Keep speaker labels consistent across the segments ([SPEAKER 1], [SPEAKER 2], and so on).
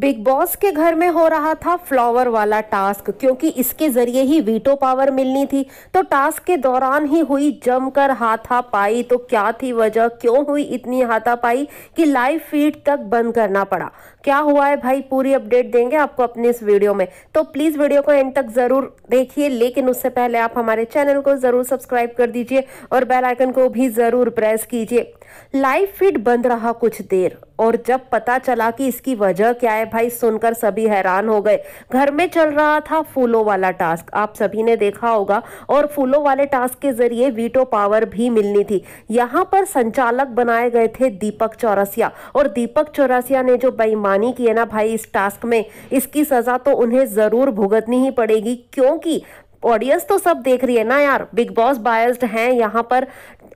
[SPEAKER 1] big Boss के घर में हो रहा था फ्लावर वाला टास्क क्योंकि इसके जरिए ही वीटो पावर मिलनी थी तो टास्क के दौरान ही हुई जमकर हाथापाई तो क्या थी वजह क्यों हुई इतनी हाथापाई कि लाइव फीड तक बंद करना पड़ा क्या हुआ है भाई पूरी अपडेट देंगे आपको अपने इस वीडियो में तो प्लीज़ वीडियो को एंड तक ज़रूर देखिए लेकिन उससे पहले आप हमारे चैनल को ज़रूर सब्सक्राइब कर दीजिए और बेलाइकन को भी ज़रूर प्रेस कीजिए लाइव फीड बंद रहा कुछ देर और जब पता चला कि इसकी वजह क्या है भाई सुनकर सभी हैरान हो गए घर में चल रहा था फूलों वाला टास्क आप सभी ने देखा होगा और फूलों वाले टास्क के जरिए वीटो पावर भी मिलनी थी यहाँ पर संचालक बनाए गए थे दीपक चौरसिया और दीपक चौरसिया ने जो बेईमानी की है ना भाई इस टास्क में इसकी सजा तो उन्हें जरूर भुगतनी ही पड़ेगी क्योंकि ऑडियंस तो सब देख रही है ना यार बिग बॉस बायस्ड हैं यहाँ पर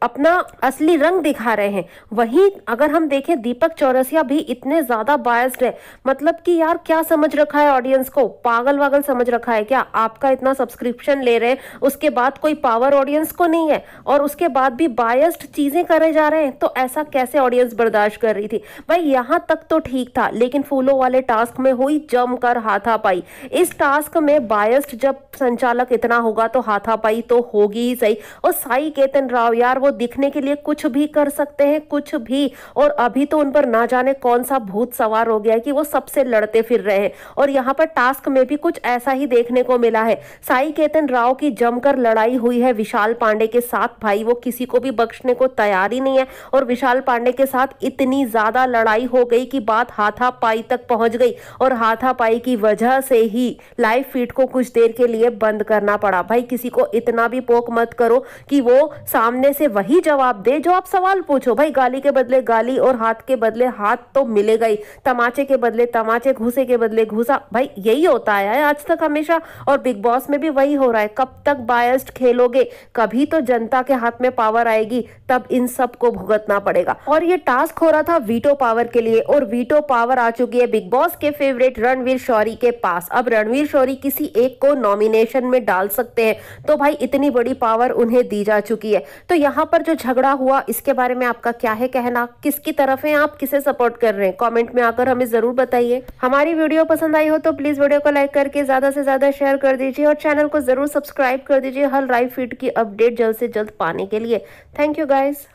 [SPEAKER 1] अपना असली रंग दिखा रहे हैं वहीं अगर हम देखें दीपक चौरसिया भी इतने ज़्यादा बायस्ड है मतलब कि यार क्या समझ रखा है ऑडियंस को पागल वागल समझ रखा है क्या आपका इतना सब्सक्रिप्शन ले रहे हैं उसके बाद कोई पावर ऑडियंस को नहीं है और उसके बाद भी बायस्ड चीज़ें करे जा रहे हैं तो ऐसा कैसे ऑडियंस बर्दाश्त कर रही थी भाई यहां तक तो ठीक था लेकिन फूलों वाले टास्क में हुई जमकर हाथापाई इस टास्क में बायस्ड जब संचालक इतना होगा तो हाथापाई तो होगी ही सही और साई केतन राव यार वो दिखने के लिए कुछ भी कर सकते हैं कुछ भी और अभी तो उन पर ना जाने कौन सा भूत सवार हो गया है कि वो सबसे लड़ते फिर रहे हैं और यहाँ पर टास्क में भी कुछ ऐसा ही देखने को मिला है साई केतन राव की जमकर लड़ाई हुई है विशाल पांडे के साथ भाई वो किसी को भी बख्शने को तैयार ही नहीं है और विशाल पांडे के साथ इतनी ज्यादा लड़ाई हो गई कि बात हाथापाई तक पहुंच गई और हाथापाई की वजह से ही लाइव फीड को कुछ देर के लिए बंद करना पड़ा भाई किसी को इतना भी पोक मत करो कि वो सामने से वही जवाब दे जो आप सवाल पूछो भाई गाली के बदले गाली और हाथ के बदले हाथ तो मिलेगा ही तमाचे के बदले तमाचे घूसे के बदले घूसा भाई यही होता आया है आज तक हमेशा और बिग बॉस में भी वही हो रहा है कब तक बायस्ड खेलोगे कभी तो जनता के हाथ में पावर आएगी तब इन सब को भुगतना पड़ेगा और ये टास्क हो रहा था वीटो पावर के लिए और वीटो पावर आ चुकी है बिग बॉस के फेवरेट रणवीर शौरी के पास अब रणवीर शौरी किसी एक को नॉमिनेशन में डाल सकते हैं तो भाई इतनी बड़ी पावर उन्हें दी जा चुकी है तो यहाँ पर जो झगड़ा हुआ इसके बारे में आपका क्या है कहना किसकी तरफ है आप किसे सपोर्ट कर रहे हैं कॉमेंट में आकर हमें जरूर बताइए हमारी वीडियो पसंद आई हो तो प्लीज वीडियो को लाइक करके ज्यादा से ज्यादा शेयर कर दीजिए और चैनल को जरूर सब्सक्राइब कर दीजिए हर लाइव फीड की अपडेट जल्द से जल्द पाने के लिए थैंक यू गाइज़